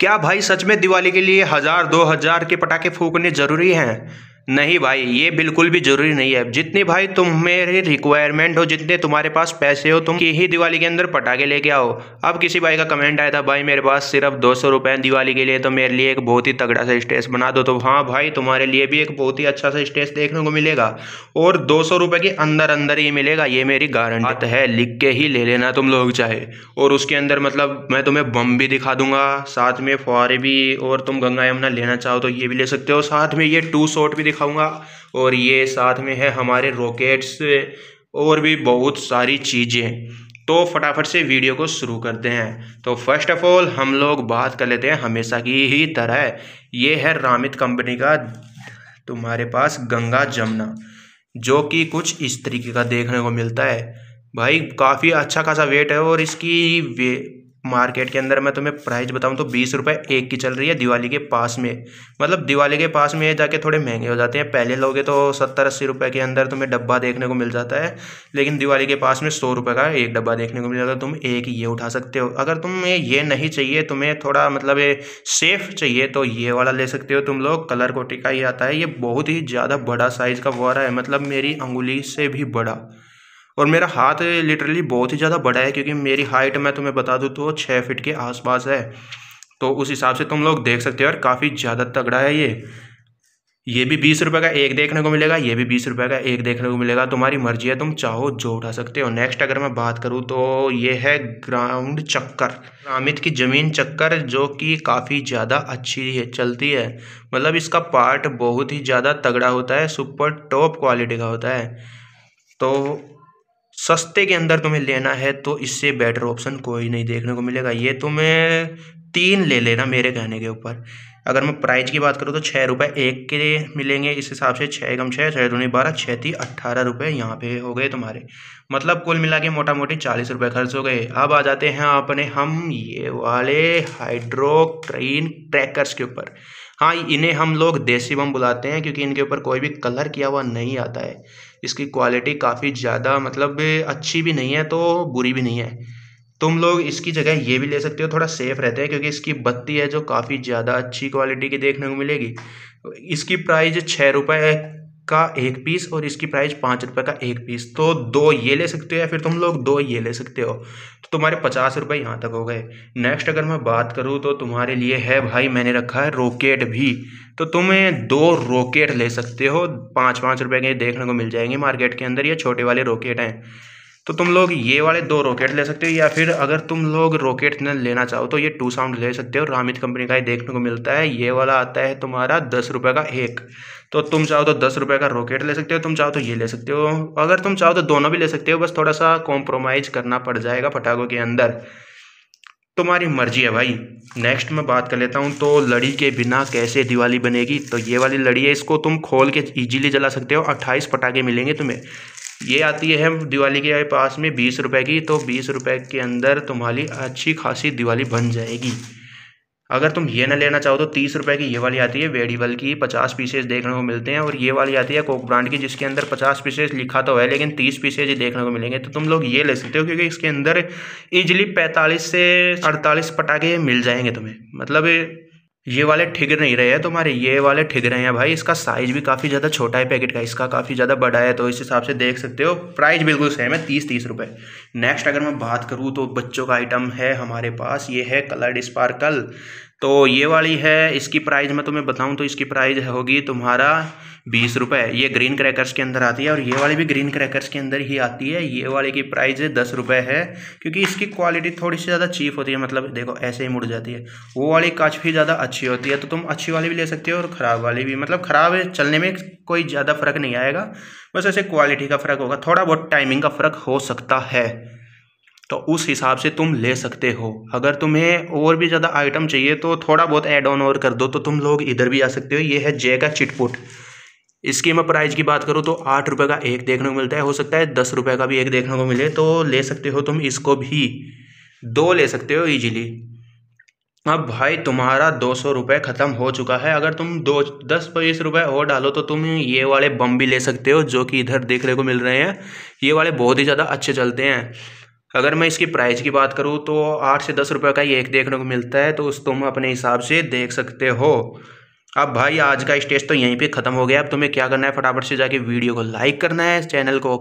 क्या भाई सच में दिवाली के लिए हजार दो हजार के पटाखे फूकने जरूरी हैं नहीं भाई ये बिल्कुल भी ज़रूरी नहीं है जितनी भाई तुम मेरे रिक्वायरमेंट हो जितने तुम्हारे पास पैसे हो तुम यही दिवाली के अंदर पटाखे लेके आओ अब किसी भाई का कमेंट आया था भाई मेरे पास सिर्फ दो सौ रुपए दिवाली के लिए तो मेरे लिए एक बहुत ही तगड़ा सा स्टेज बना दो तो हाँ भाई तुम्हारे लिए भी एक बहुत ही अच्छा सा स्टेज देखने को मिलेगा और दो सौ के अंदर अंदर ही मिलेगा ये मेरी गारंटी है लिख के ही ले लेना तुम लोग चाहे और उसके अंदर मतलब मैं तुम्हें बम भी दिखा दूंगा साथ में फुहारे भी और तुम गंगा यमुना लेना चाहो तो ये भी ले सकते हो साथ में ये टू शॉट भी दिखाऊंगा और ये साथ में है हमारे रॉकेट्स और भी बहुत सारी चीज़ें तो फटाफट से वीडियो को शुरू करते हैं तो फर्स्ट ऑफ ऑल हम लोग बात कर लेते हैं हमेशा की ही तरह ये है रामित कंपनी का तुम्हारे पास गंगा जमुना जो कि कुछ इस तरीके का देखने को मिलता है भाई काफ़ी अच्छा खासा वेट है और इसकी वे मार्केट के अंदर मैं तुम्हें प्राइस बताऊं तो बीस रुपये एक की चल रही है दिवाली के पास में मतलब दिवाली के पास में जाके थोड़े महंगे हो जाते हैं पहले लोगे तो सत्तर अस्सी रुपये के अंदर तुम्हें डब्बा देखने को मिल जाता है लेकिन दिवाली के पास में सौ रुपये का एक डब्बा देखने को मिल जाता है तुम एक ये उठा सकते हो अगर तुम्हें ये नहीं चाहिए तुम्हें थोड़ा मतलब सेफ़ चाहिए तो ये वाला ले सकते हो तुम लोग कलर कोटी का ही आता है ये बहुत ही ज़्यादा बड़ा साइज़ का वो है मतलब मेरी अंगुली से भी बड़ा और मेरा हाथ लिटरली बहुत ही ज़्यादा बड़ा है क्योंकि मेरी हाइट मैं तुम्हें बता दूँ तो छः फिट के आसपास है तो उस हिसाब से तुम लोग देख सकते हो और काफ़ी ज़्यादा तगड़ा है ये ये भी बीस रुपये का एक देखने को मिलेगा ये भी बीस रुपये का एक देखने को मिलेगा तुम्हारी मर्जी है तुम चाहो जो उठा सकते हो नेक्स्ट अगर मैं बात करूँ तो ये है ग्राउंड चक्कर अमित की ज़मीन चक्कर जो कि काफ़ी ज़्यादा अच्छी है चलती है मतलब इसका पार्ट बहुत ही ज़्यादा तगड़ा होता है सुपर टॉप क्वालिटी का होता है तो सस्ते के अंदर तुम्हें लेना है तो इससे बेटर ऑप्शन कोई नहीं देखने को मिलेगा ये तुम्हें तो तीन ले लेना मेरे कहने के ऊपर अगर मैं प्राइस की बात करूँ तो छः रुपये एक के मिलेंगे इस हिसाब से छः कम छः छः दूनी बारह छः थी अट्ठारह रुपये यहाँ पे हो गए तुम्हारे मतलब कुल मिला के मोटा मोटी चालीस रुपये खर्च हो गए अब आ जाते हैं अपने हम ये वाले हाइड्रोक्रेन ट्रैकर्स के ऊपर हाँ इन्हें हम लोग देसी बम बुलाते हैं क्योंकि इनके ऊपर कोई भी कलर किया हुआ नहीं आता है इसकी क्वालिटी काफ़ी ज़्यादा मतलब अच्छी भी नहीं है तो बुरी भी नहीं है तुम लोग इसकी जगह ये भी ले सकते हो थोड़ा सेफ़ रहते हैं क्योंकि इसकी बत्ती है जो काफ़ी ज़्यादा अच्छी क्वालिटी की देखने को मिलेगी इसकी प्राइस छः रुपये का एक पीस और इसकी प्राइस पाँच रुपये का एक पीस तो दो ये ले सकते हो या फिर तुम लोग दो ये ले सकते हो तो तुम्हारे पचास रुपये यहाँ तक हो गए नेक्स्ट अगर मैं बात करूँ तो तुम्हारे लिए है भाई मैंने रखा है रॉकेट भी तो तुम्हें दो रॉकेट ले सकते हो पाँच पाँच रुपये के देखने को मिल जाएंगे मार्केट के अंदर ये छोटे वाले रॉकेट हैं तो तुम लोग ये वाले दो रॉकेट ले सकते हो या फिर अगर तुम लोग रॉकेट लेना चाहो तो ये टू साउंड ले सकते हो रामित कंपनी का ही देखने को मिलता है ये वाला आता है तुम्हारा दस रुपये का एक तो तुम चाहो तो दस रुपये का रॉकेट ले सकते हो तुम चाहो तो ये ले सकते हो अगर तुम चाहो तो दोनों भी ले सकते हो बस थोड़ा सा कॉम्प्रोमाइज़ करना पड़ जाएगा पटाखों के अंदर तुम्हारी मर्जी है भाई नेक्स्ट मैं बात कर लेता हूँ तो लड़ी के बिना कैसे दिवाली बनेगी तो ये वाली लड़ी है इसको तुम खोल के इजीली जला सकते हो 28 पटाखे मिलेंगे तुम्हें ये आती है दिवाली के पास में बीस रुपए की तो बीस रुपए के अंदर तुम्हारी अच्छी खासी दिवाली बन जाएगी अगर तुम ये ना लेना चाहो तो तीस रुपए की ये वाली आती है वेडिबल की पचास पीसेज देखने को मिलते हैं और ये वाली आती है कोक ब्रांड की जिसके अंदर पचास पीसेज लिखा तो है लेकिन तीस पीसेज ही देखने को मिलेंगे तो तुम लोग ये ले सकते हो क्योंकि इसके अंदर इजिली पैंतालीस से अड़तालीस पटाखे मिल जाएंगे तुम्हें मतलब ये वाले ठिग नहीं रहे हैं तो हमारे ये वाले ठिग रहे हैं भाई इसका साइज भी काफ़ी ज़्यादा छोटा है पैकेट का इसका काफ़ी ज़्यादा बड़ा है तो इस हिसाब से देख सकते हो प्राइस बिल्कुल सेम है तीस तीस रुपये नेक्स्ट अगर मैं बात करूँ तो बच्चों का आइटम है हमारे पास ये है कलर्ड स्पार्कल तो ये वाली है इसकी प्राइस मैं तुम्हें बताऊं तो इसकी प्राइस होगी तुम्हारा बीस रुपए ये ग्रीन क्रैकर्स के अंदर आती है और ये वाली भी ग्रीन क्रैकर्स के अंदर ही आती है ये वाली की प्राइस दस रुपये है क्योंकि इसकी क्वालिटी थोड़ी सी ज़्यादा चीप होती है मतलब देखो ऐसे ही मुड़ जाती है वो वाली काफ़ी ज़्यादा अच्छी होती है तो तुम अच्छी वाली भी ले सकते हो और ख़राब वाली भी मतलब ख़राब चलने में कोई ज़्यादा फ़र्क नहीं आएगा बस ऐसे क्वालिटी का फ़र्क होगा थोड़ा बहुत टाइमिंग का फ़र्क हो सकता है तो उस हिसाब से तुम ले सकते हो अगर तुम्हें और भी ज़्यादा आइटम चाहिए तो थोड़ा बहुत ऐड ऑन और कर दो तो तुम लोग इधर भी आ सकते हो ये है जे का चिटपुट इसकी मैं प्राइस की बात करूँ तो आठ रुपये का एक देखने को मिलता है हो सकता है दस रुपये का भी एक देखने को मिले तो ले सकते हो तुम इसको भी दो ले सकते हो ईजिली अब भाई तुम्हारा दो सौ रुपये ख़त्म हो चुका है अगर तुम दो दस बीस तो रुपये और डालो तो तुम ये वाले बम भी ले सकते हो जो कि इधर देखने को मिल रहे हैं ये वाले बहुत ही ज़्यादा अच्छे चलते हैं अगर मैं इसकी प्राइस की बात करूँ तो आठ से दस रुपये का ही एक देखने को मिलता है तो उस तुम अपने हिसाब से देख सकते हो अब भाई आज का स्टेज तो यहीं पे ख़त्म हो गया अब तुम्हें क्या करना है फटाफट से जाके वीडियो को लाइक करना है चैनल को